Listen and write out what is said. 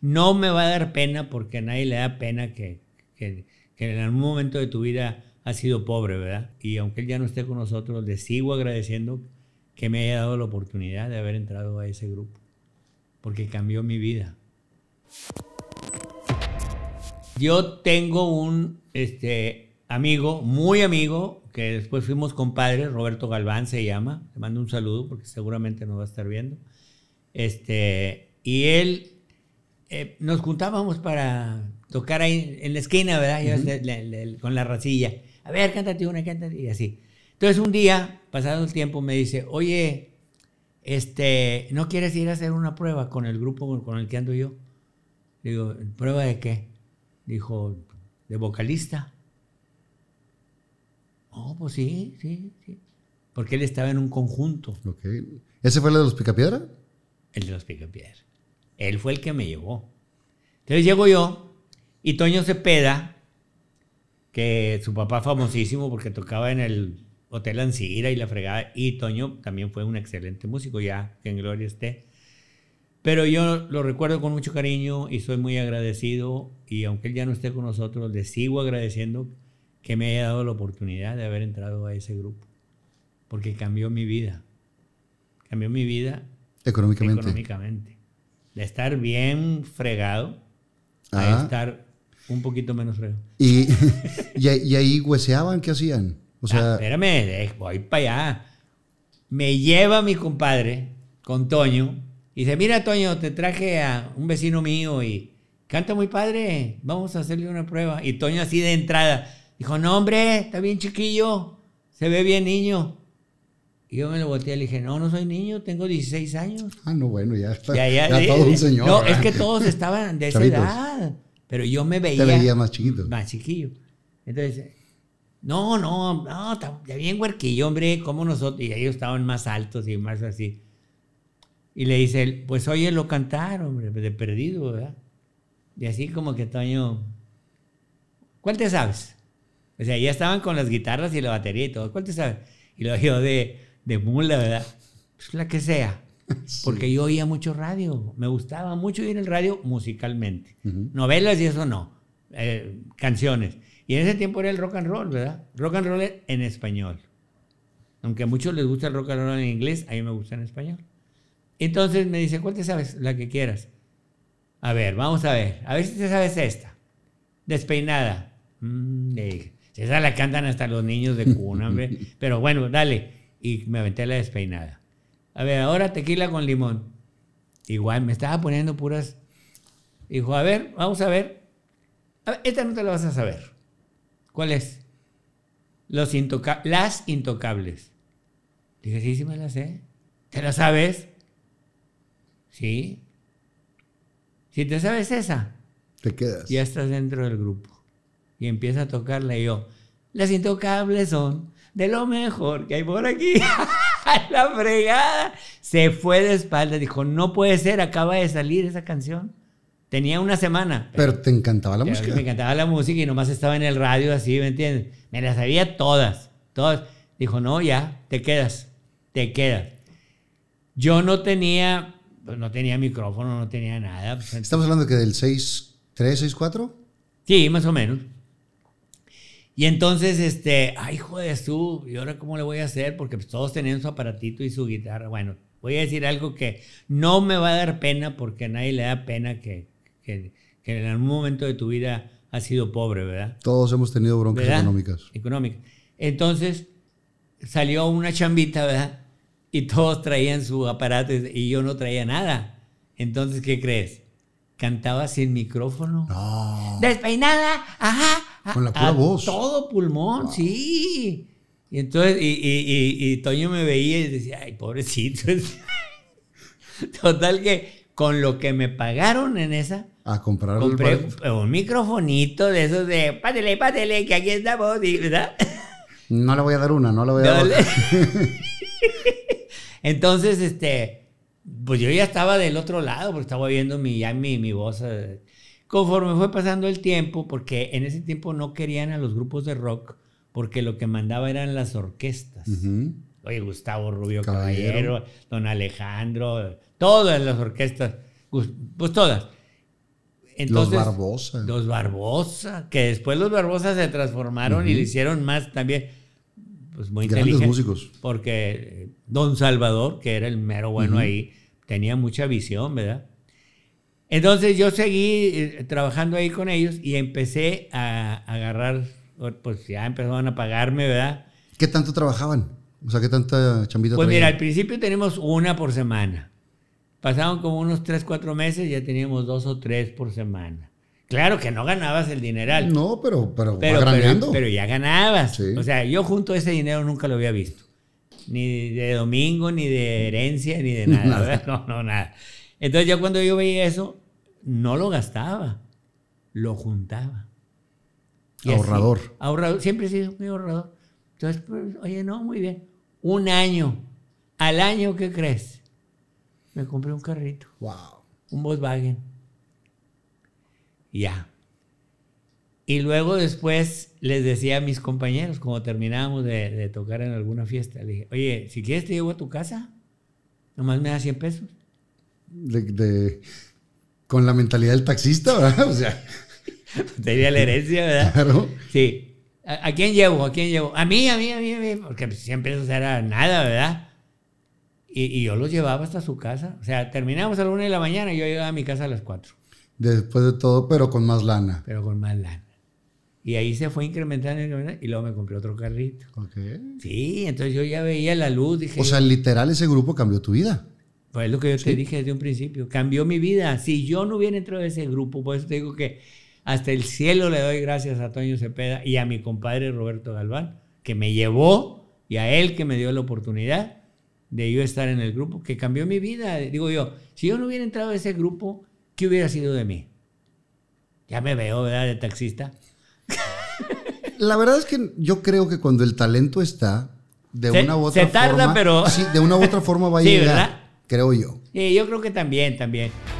No me va a dar pena porque a nadie le da pena que, en algún momento de tu vida has sido pobre, ¿verdad? Y aunque él ya no esté con nosotros, le sigo agradeciendo que me haya dado la oportunidad de haber entrado a ese grupo, porque cambió mi vida. Yo tengo un este, amigo, muy amigo, que después fuimos compadres, Roberto Galván se llama, le mando un saludo porque seguramente nos va a estar viendo. Este, y él eh, nos juntábamos para tocar ahí en la esquina, ¿verdad? con la racilla. A ver, cántate una, cántate, y así. Entonces un día, pasado el tiempo, me dice, oye, este, ¿no quieres ir a hacer una prueba con el grupo con el que ando yo? Digo, ¿prueba de qué? Dijo, de vocalista. Oh, pues sí, sí, sí. Porque él estaba en un conjunto. ¿Ese fue el de los Picapiedra? El de los Picapiedra. Él fue el que me llevó. Entonces llego yo y Toño Cepeda, que su papá famosísimo porque tocaba en el Hotel Ansira y la fregada, y Toño también fue un excelente músico, ya que en gloria esté. Pero yo lo recuerdo con mucho cariño y soy muy agradecido y aunque él ya no esté con nosotros, le sigo agradeciendo que me haya dado la oportunidad de haber entrado a ese grupo, porque cambió mi vida, cambió mi vida económicamente de estar bien fregado a estar un poquito menos fregado. ¿Y, ahí hueseaban? ¿Qué hacían? O sea, ah, espérame, voy para allá. Me lleva mi compadre con Toño y dice, mira Toño, te traje a un vecino mío y canta muy padre, vamos a hacerle una prueba. Y Toño así de entrada dijo, no hombre, está bien chiquillo, se ve bien niño. Y yo me lo volteé y le dije, no, no soy niño, tengo 16 años. Ah, no, bueno, ya está. Ya, ya, ya todo un señor. No, es que todos estaban de esa edad. Pero yo me veía. Te veía más chiquito. Más chiquillo. Entonces, no, no, no, ya bien huerquillo, hombre, como nosotros. Y ellos estaban más altos y más así. Y le dice pues oye, cantar, hombre, pues, de perdido, ¿verdad? Y así como que Toño, ¿cuál te sabes? O sea, ya estaban con las guitarras y la batería y todo, ¿cuál te sabes? Y lo yo de, de mula, ¿verdad? Pues la que sea. Porque yo oía mucho radio, me gustaba mucho ir el radio musicalmente. Novelas y eso no, eh, canciones. Y en ese tiempo era el rock and roll, ¿verdad? Rock and roll en español. Aunque a muchos les gusta el rock and roll en inglés, a mí me gusta en español. Entonces me dice, ¿cuál te sabes? La que quieras. A ver, vamos a ver. A ver si te sabes esta. Despeinada. Mm, esa la cantan hasta los niños de cuna, hombre. Pero bueno, dale y me aventé la despeinada. A ver, ahora tequila con limón. Igual, me estaba poniendo puras. Dijo, a ver, vamos a ver. esta no te la vas a saber. ¿Cuál es? Los las intocables. Dije, sí, sí me la sé. ¿Te la sabes? Sí. Si te sabes esa, te quedas. Ya estás dentro del grupo. Y empieza a tocarla yo, las intocables son de lo mejor que hay por aquí. la fregada. Se fue de espaldas, dijo, no puede ser, acaba de salir esa canción. Tenía una semana. Pero, te encantaba la música. Me encantaba la música y nomás estaba en el radio así, ¿me entiendes? Me las sabía todas, todas. Dijo, no, ya, te quedas, te quedas. Yo no tenía, pues no tenía micrófono, no tenía nada. ¿Estamos hablando que del 6, 3, 6, 4? Sí, más o menos. Y entonces, este, ay, joder, tú! ¿y ahora cómo le voy a hacer? Porque pues, todos tenían su aparatito y su guitarra. Bueno, voy a decir algo que no me va a dar pena porque a nadie le da pena que, en algún momento de tu vida has sido pobre, ¿verdad? Todos hemos tenido broncas económicas. Económicas. Entonces, salió una chambita, ¿verdad? Y todos traían su aparato y yo no traía nada. Entonces, ¿qué crees? Cantaba sin micrófono. No. Despeinada, ajá, con la pura voz. Todo pulmón, sí. Y entonces, y, Toño me veía y decía, ay, pobrecito. Total que con lo que me pagaron en esa. A comprar compré un, microfonito de esos de, pátele, pátele, que aquí estamos, ¿verdad? No le voy a dar una, no le voy a dar entonces, este, pues yo ya estaba del otro lado, porque estaba viendo mi, ya mi, mi voz. Eh, Conforme fue pasando el tiempo, porque en ese tiempo no querían a los grupos de rock, porque lo que mandaba eran las orquestas. Oye, Gustavo Rubio Caballero. Don Alejandro, todas las orquestas, pues, pues todas. los Barbosa. Los Barbosa, que después los Barbosa se transformaron y le hicieron más también, pues muy Grandes músicos. Porque eh, Don Salvador, que era el mero bueno ahí, tenía mucha visión, ¿verdad? Entonces yo seguí eh, trabajando ahí con ellos y empecé a, agarrar, pues ya empezaron a pagarme, ¿verdad? ¿Qué tanto trabajaban? O sea, ¿qué tanta chambita Pues mira, al principio teníamos una por semana. Pasaron como unos 3, 4 meses y ya teníamos dos o tres por semana. Claro que no ganabas el dineral. No, pero, pero, pero, pero, ya ganabas. O sea, yo junto ese dinero nunca lo había visto. Ni de domingo, ni de herencia, ni de nada. nada. No, no, nada. Entonces ya cuando yo veía eso, no lo gastaba, lo juntaba. ahorrador. ahorrador, siempre he sido muy ahorrador. Entonces, pues, oye, no, muy bien. Un año, al año, ¿qué crees? Me compré un carrito. Wow. Un Volkswagen. Ya. Y luego después les decía a mis compañeros, como terminábamos de, de tocar en alguna fiesta, le dije, oye, si quieres te llevo a tu casa, nomás me da 100 pesos de, con la mentalidad del taxista, ¿verdad? O sea. Tenía la herencia, ¿verdad? Claro. Sí. ¿A, quién llevo? ¿A quién llevo? A mí, a mí, a mí, a mí. Porque siempre eso era nada, ¿verdad? Y, y, yo los llevaba hasta su casa. O sea, terminábamos a la una de la mañana y yo llegaba a mi casa a las cuatro. Después de todo, pero con más lana. Pero con más lana. Y ahí se fue incrementando, y luego me compré otro carrito. Ok. Sí, entonces yo ya veía la luz. Dije, o sea, literal ese grupo cambió tu vida. Pues es lo que yo te dije desde un principio. Cambió mi vida. Si yo no hubiera entrado a ese grupo, por eso te digo que hasta el cielo le doy gracias a Toño Cepeda y a mi compadre Roberto Galván, que me llevó y a él que me dio la oportunidad de yo estar en el grupo, que cambió mi vida. Digo yo, si yo no hubiera entrado a ese grupo, ¿qué hubiera sido de mí? Ya me veo, ¿verdad? De taxista. La verdad es que yo creo que cuando el talento está, de una u otra se tarda, forma. pero. Sí, de una u otra forma va a llegar creo yo. ...y yo creo que también, también.